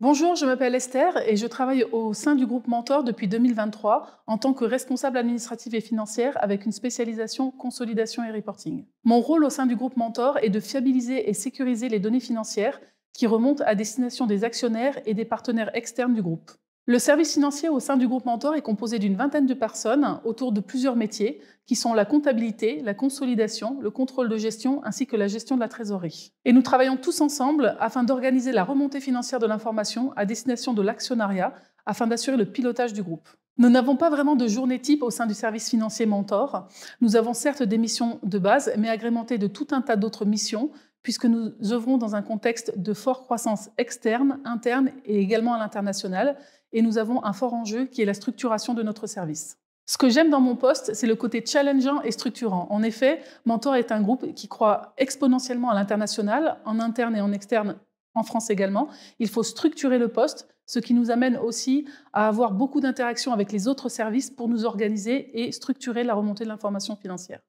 Bonjour, je m'appelle Esther et je travaille au sein du groupe Mentor depuis 2023 en tant que responsable administrative et financière avec une spécialisation consolidation et reporting. Mon rôle au sein du groupe Mentor est de fiabiliser et sécuriser les données financières qui remontent à destination des actionnaires et des partenaires externes du groupe. Le service financier au sein du groupe Mentor est composé d'une vingtaine de personnes autour de plusieurs métiers qui sont la comptabilité, la consolidation, le contrôle de gestion ainsi que la gestion de la trésorerie. Et nous travaillons tous ensemble afin d'organiser la remontée financière de l'information à destination de l'actionnariat afin d'assurer le pilotage du groupe. Nous n'avons pas vraiment de journée type au sein du service financier Mentor. Nous avons certes des missions de base, mais agrémentées de tout un tas d'autres missions puisque nous œuvrons dans un contexte de forte croissance externe, interne et également à l'international, et nous avons un fort enjeu qui est la structuration de notre service. Ce que j'aime dans mon poste, c'est le côté challengeant et structurant. En effet, Mentor est un groupe qui croit exponentiellement à l'international, en interne et en externe, en France également. Il faut structurer le poste, ce qui nous amène aussi à avoir beaucoup d'interactions avec les autres services pour nous organiser et structurer la remontée de l'information financière.